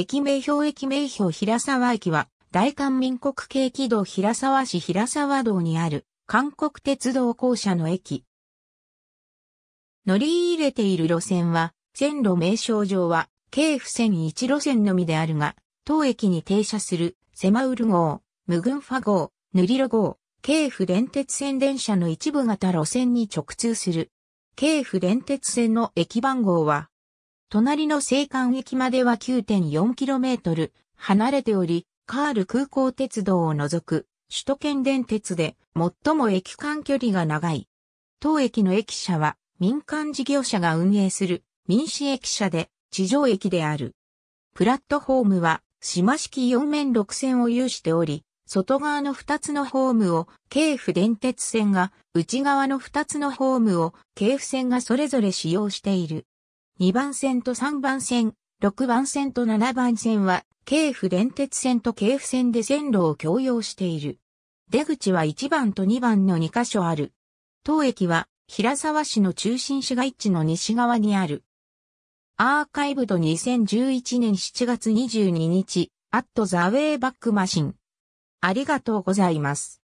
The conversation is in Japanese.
駅名標駅名標平沢駅は、大韓民国系軌道平沢市平沢道にある、韓国鉄道公社の駅。乗り入れている路線は、線路名称上は、京府線1路線のみであるが、当駅に停車する、セマウル号、ムグンファ号、ヌリロ号、京府電鉄線電車の一部型路線に直通する。京府電鉄線の駅番号は、隣の青函駅までは 9.4km 離れており、カール空港鉄道を除く首都圏電鉄で最も駅間距離が長い。当駅の駅舎は民間事業者が運営する民主駅舎で地上駅である。プラットホームは島式4面6線を有しており、外側の2つのホームを京府電鉄線が、内側の2つのホームを京府線がそれぞれ使用している。2番線と3番線、6番線と7番線は、京府電鉄線と京府線で線路を共用している。出口は1番と2番の2箇所ある。当駅は、平沢市の中心市街地の西側にある。アーカイブド2011年7月22日、アットザウェイバックマシン。ありがとうございます。